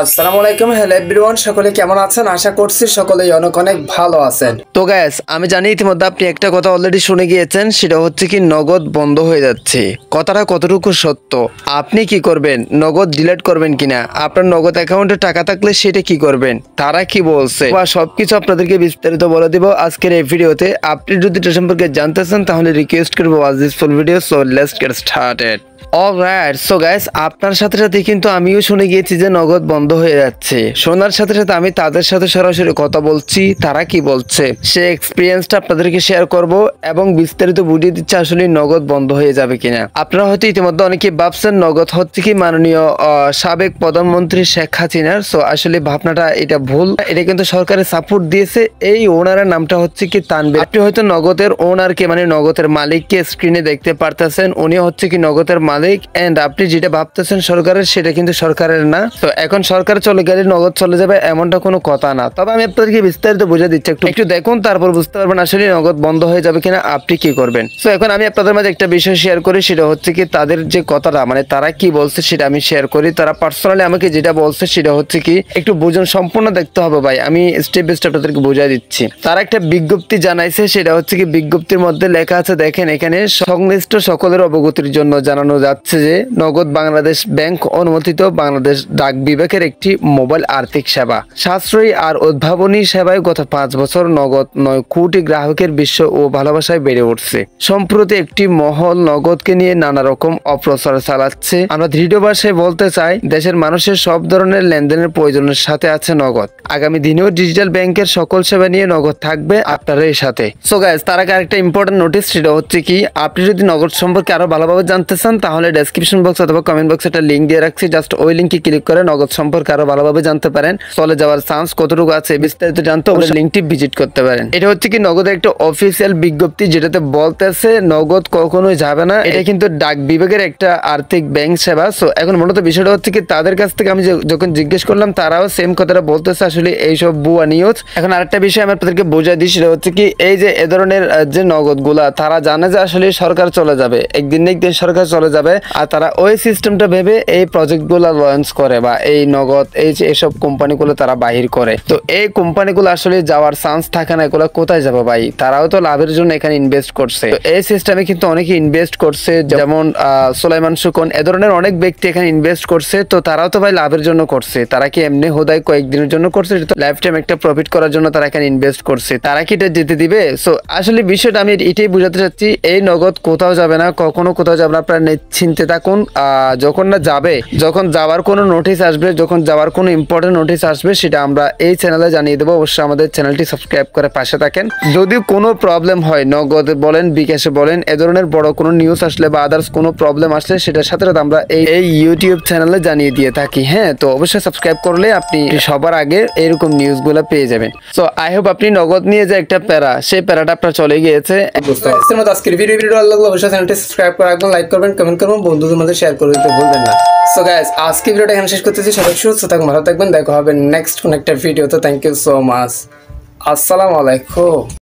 আসসালামু আলাইকুম hello everyone সকলে কেমন আছেন আশা করছি সকলেই অনেক অনেক ভালো আছেন তো গ্যাস আমি জানি ইতিমধ্যে আপনি একটা কথা অলরেডি শুনে গিয়েছেন সেটা হচ্ছে কি নগদ বন্ধ হয়ে যাচ্ছে কথাটা কতটুকু সত্য আপনি কি করবেন নগদ ডিলেট করবেন কিনা আপনার নগদ অ্যাকাউন্টে টাকা থাকলে সেটা কি করবেন তারা কি বলছে বা সবকিছু আপনাদেরকে বিস্তারিত বলে দেব আজকের এই ভিডিওতে আপনি যদি এটা সম্পর্কে জানতে চান তাহলে রিকোয়েস্ট করবো was this full video so let's get started alright so guys আপনার সাথে সাথে কিন্তু আমিও শুনে গিয়েছি যে নগদ বন্ধ হয়ে যাচ্ছে শোনার সাথে সাথে আমি তাদের সাথে সরাসরি কথা বলছি তারা কি বলছে সে এক্সপিরিয়েন্সটা আপনাদেরকে শেয়ার করব এবং বিস্তারিত বুঝিয়ে দিচ্ছে আসলে নগদ বন্ধ হয়ে যাবে কিনা আপনারা হয়তো ইতিমধ্যে অনেকে ভাবছেন নগদ হচ্ছে কি মাননীয় সাবেক প্রধানমন্ত্রী শেখ হাসিনার সো আসলে ভাবনাটা এটা ভুল এটা কিন্তু সরকারের সাপোর্ট দিয়েছে এই ওনারের নামটা হচ্ছে কি তানবে আপনি হয়তো নগদের ওনারকে মানে নগদের মালিককে স্ক্রিনে দেখতে পারতেছেন উনি হচ্ছে কি নগদের মালিক এন্ড আপনি যেটা ভাবতেছেন সরকারের সেটা কিন্তু সরকারের না তো এখন সরকার চলে গেলে নগদ চলে যাবে এমনটা কোনো কথা না তবে আমি আপনাদেরকে বিস্তারিত বুঝে দিচ্ছি একটু একটু দেখুন তারপর বুঝতে পারবেন আসলে নগদ বন্ধ হয়ে যাবে কিনা আপনি কি করবেন তো এখন আমি আপনাদের মাঝে একটা বিষয় শেয়ার করি সেটা হচ্ছে কি তাদের যে কথাটা মানে তারা কি বলছে সেটা আমি শেয়ার করি তারা পার্সোনালি আমাকে যেটা বলছে সেটা হচ্ছে কি একটু বুঝুন সম্পূর্ণ দেখতে হবে ভাই আমি স্টেপ বাই স্টেপ আপনাদেরকে বুঝিয়ে দিচ্ছি তারা একটা বিজ্ঞপ্তি জানাইছে সেটা হচ্ছে কি বিজ্ঞপ্তির মধ্যে লেখা আছে দেখেন এখানে সংশ্লিষ্ট সকলের অবগতির জন্য জানানো জানানো যাচ্ছে যে নগদ বাংলাদেশ ব্যাংক অনুমোদিত বাংলাদেশ ডাক বিভাগের একটি মোবাইল আর্থিক সেবা সাশ্রয়ী আর উদ্ভাবনী সেবায় গত পাঁচ বছর নগদ নয় কোটি গ্রাহকের বিশ্ব ও ভালোবাসায় বেড়ে উঠছে সম্প্রতি একটি মহল নগদকে নিয়ে নানা রকম অপ্রচার চালাচ্ছে আমরা দৃঢ় ভাষায় বলতে চাই দেশের মানুষের সব ধরনের লেনদেনের প্রয়োজনের সাথে আছে নগদ আগামী দিনেও ডিজিটাল ব্যাংকের সকল সেবা নিয়ে নগদ থাকবে আপনারা এর সাথে সো গাইজ তার আগে আরেকটা ইম্পর্টেন্ট নোটিস সেটা হচ্ছে কি আপনি যদি নগদ সম্পর্কে আরো ভালোভাবে জানতে চান তাহলে ডেসক্রিপশন বক্স অথবা কমেন্ট বক্সে একটা লিঙ্ক দিয়ে রাখছি জাস্ট ওই লিঙ্কে ক্লিক করে নগদ সম্পর্কে আরো ভালোভাবে জানতে পারেন চলে যাওয়ার চান্স কতটুকু আছে বিস্তারিত জানতে অবশ্যই লিঙ্কটি ভিজিট করতে পারেন এটা হচ্ছে কি নগদের একটা অফিসিয়াল বিজ্ঞপ্তি যেটাতে বলতেছে নগদ কখনোই যাবে না এটা কিন্তু ডাক বিভাগের একটা আর্থিক ব্যাংক সেবা সো এখন মূলত বিষয়টা হচ্ছে কি তাদের কাছ থেকে আমি যখন জিজ্ঞেস করলাম তারাও সেম কথাটা বলতেছে আসলে এইসব বুয়া নিউজ এখন আরেকটা বিষয় আমি আপনাদেরকে বোঝাই দিই সেটা হচ্ছে কি এই যে এ ধরনের যে নগদ গুলা তারা জানে যে আসলে সরকার চলে যাবে একদিন একদিন সরকার চলে যাবে যাবে আর তারা ওই সিস্টেমটা ভেবে এই প্রজেক্টগুলো লঞ্চ করে বা এই নগদ এই যে এসব কোম্পানিগুলো তারা বাহির করে তো এই কোম্পানিগুলো আসলে যাওয়ার চান্স থাকে না এগুলো কোথায় যাবে ভাই তারাও তো লাভের জন্য এখানে ইনভেস্ট করছে তো এই সিস্টেমে কিন্তু অনেকে ইনভেস্ট করছে যেমন সোলাইমান সুকন এ ধরনের অনেক ব্যক্তি এখানে ইনভেস্ট করছে তো তারাও তো ভাই লাভের জন্য করছে তারা কি এমনি হোদায় কয়েকদিনের জন্য করছে লাইফ টাইম একটা প্রফিট করার জন্য তারা এখানে ইনভেস্ট করছে তারা কি এটা যেতে দিবে সো আসলে বিষয়টা আমি এটাই বুঝাতে চাচ্ছি এই নগদ কোথাও যাবে না কখনো কোথাও যাবে না আপনার চিনতে থাকুন যখন না যাবে যখন যাওয়ার কোনো নোটিশ আসবে যখন যাওয়ার কোনো ইম্পর্টেন্ট নোটিশ আসবে সেটা আমরা এই চ্যানেলে জানিয়ে দেবো অবশ্যই আমাদের চ্যানেলটি সাবস্ক্রাইব করে পাশে থাকেন যদি কোনো প্রবলেম হয় নগদে বলেন বিকাশে বলেন এ ধরনের বড় কোনো নিউজ আসলে বা আদার্স কোনো প্রবলেম আসলে সেটার সাথে সাথে আমরা এই ইউটিউব চ্যানেলে জানিয়ে দিয়ে থাকি হ্যাঁ তো অবশ্যই সাবস্ক্রাইব করলে আপনি সবার আগে এরকম নিউজগুলো পেয়ে যাবেন সো আই হোপ আপনি নগদ নিয়ে যে একটা প্যারা সেই প্যারাটা আপনার চলে গিয়েছে আজকের ভিডিও ভিডিও ভালো অবশ্যই চ্যানেলটি সাবস্ক্রাইব করে রাখবেন লাইক করবেন কমেন্ট কোনো বন্ধুদের মধ্যে শেয়ার করে দিতে ভুলবেন না সো গ্যাস আজকে ভিডিওটা এখানে শেষ করতেছি সবাই সুস্থ থাকুন ভালো থাকবেন দেখা হবে নেক্সট কোনো একটা ভিডিও তো থ্যাংক ইউ সো মাচ আসসালামু আলাইকুম